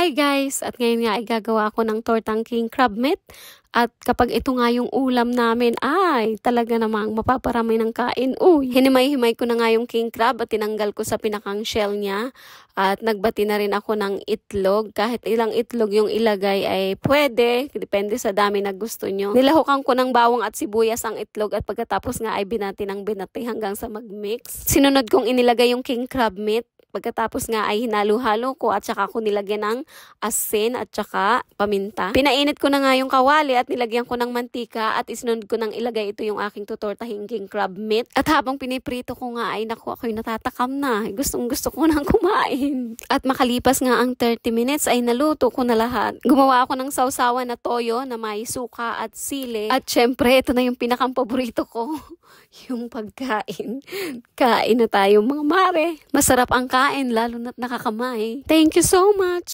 Hi guys! At ngayon nga ay gagawa ako ng tortang king crab meat. At kapag ito nga yung ulam namin, ay talaga namang mapaparamay ng kain. Uy, hinimay-himay ko na nga yung king crab at tinanggal ko sa pinakang shell niya. At nagbati na rin ako ng itlog. Kahit ilang itlog yung ilagay ay pwede. Depende sa dami na gusto nyo. Nilahukan ko ng bawang at sibuyas ang itlog at pagkatapos nga ay binati ng binati hanggang sa mag-mix. Sinunod kong inilagay yung king crab meat Pagkatapos nga ay hinalo-halo ko at saka ko nilagyan ng asin at saka paminta. Pinainit ko na nga yung kawali at nilagyan ko ng mantika at isunod ko nang ilagay ito yung aking tutortahing king crab meat. At habang piniprito ko nga ay naku ako'y natatakam na. Gustong gusto ko nang kumain. At makalipas nga ang 30 minutes ay naluto ko na lahat. Gumawa ako ng sausawan na toyo na may suka at sili. At syempre ito na yung pinakang ko. yung pagkain. Kain na tayo mga mare. Masarap ang kain nakakain, lalo na't nakakamay. Thank you so much!